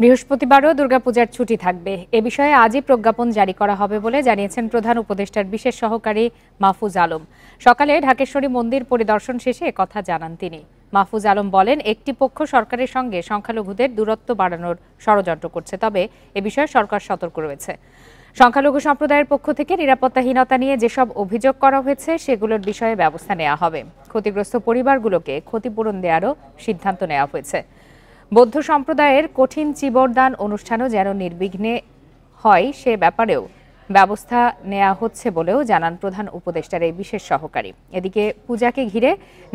বৃহস্পতিবারও দুর্গাপূজার ছুটি থাকবে এ বিষয়ে আজই প্রজ্ঞাপন জারি করা হবে বলে জানিয়েছেন প্রধান উপদেষ্টার বিশেষ সহকারী মাহফুজ আলম সকালে ঢাকেশ্বরী মন্দির পরিদর্শন শেষে কথা জানান তিনি মাহফুজ আলম বলেন একটি পক্ষ সরকারের সঙ্গে সংখ্যালঘুদের দূরত্ব বাড়ানোর ষড়যন্ত্র করছে তবে এ বিষয়ে সরকার সতর্ক রয়েছে সংখ্যালঘু সম্প্রদায়ের পক্ষ থেকে নিরাপত্তাহীনতা নিয়ে যেসব অভিযোগ করা হয়েছে সেগুলোর বিষয়ে ব্যবস্থা নেওয়া হবে ক্ষতিগ্রস্ত পরিবারগুলোকে ক্ষতিপূরণ দেওয়ারও সিদ্ধান্ত নেওয়া হয়েছে বৌদ্ধ সম্প্রদায়ের কঠিন চিবরদান অনুষ্ঠানও যেন নির্বিঘ্নে হয় সে ব্যাপারেও ব্যবস্থা নেওয়া হচ্ছে বলেও জানান প্রধান উপদেষ্টার এই বিশেষ সহকারী এদিকে পূজাকে ঘিরে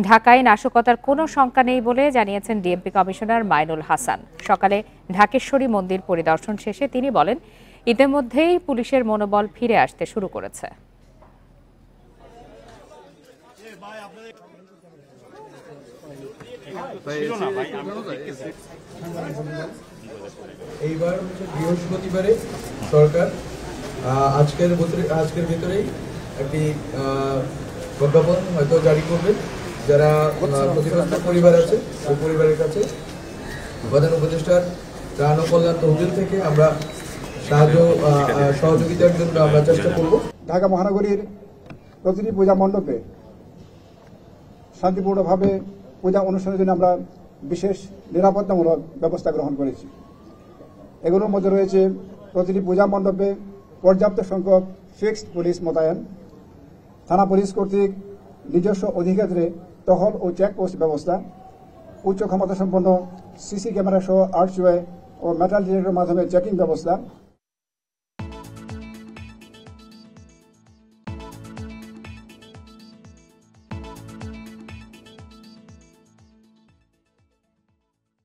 ঢাকায় নাশকতার কোনো শঙ্কা নেই বলে জানিয়েছেন ডিএমপি কমিশনার মাইনুল হাসান সকালে ঢাকেশ্বরী মন্দির পরিদর্শন শেষে তিনি বলেন ইতিমধ্যেই পুলিশের মনোবল ফিরে আসতে শুরু করেছে ছিল বৃহস্পতিবারে সরকার আজকের আজকের একটি প্রজ্ঞাপন হয়তো জারি করবে যারা পরিবার আছে পরিবারের কাছে উপদেষ্টার ত্রাণ ও কল্যাণ তহবিল থেকে আমরা সাহায্য সহযোগিতার জন্য আমরা চেষ্টা করব ঢাকা মহানগরীর প্রতিটি পূজা মণ্ডপে শান্তিপূর্ণভাবে পূজা অনুষ্ঠানের জন্য আমরা বিশেষ নিরাপত্তামূলক ব্যবস্থা গ্রহণ করেছি এগুলোর মধ্যে রয়েছে প্রতিটি পূজা মণ্ডপে পর্যাপ্ত সংখ্যক ফিক্সড পুলিশ মোতায়েন থানা পুলিশ কর্তৃক নিজস্ব অধিক্ষেত্রে টহল ও চেকপোস্ট ব্যবস্থা উচ্চ ক্ষমতা সম্পন্ন সিসি ক্যামেরা সহ আর্টসওয়ে ও মেটাল ডিটেক্টর মাধ্যমে চেকিং ব্যবস্থা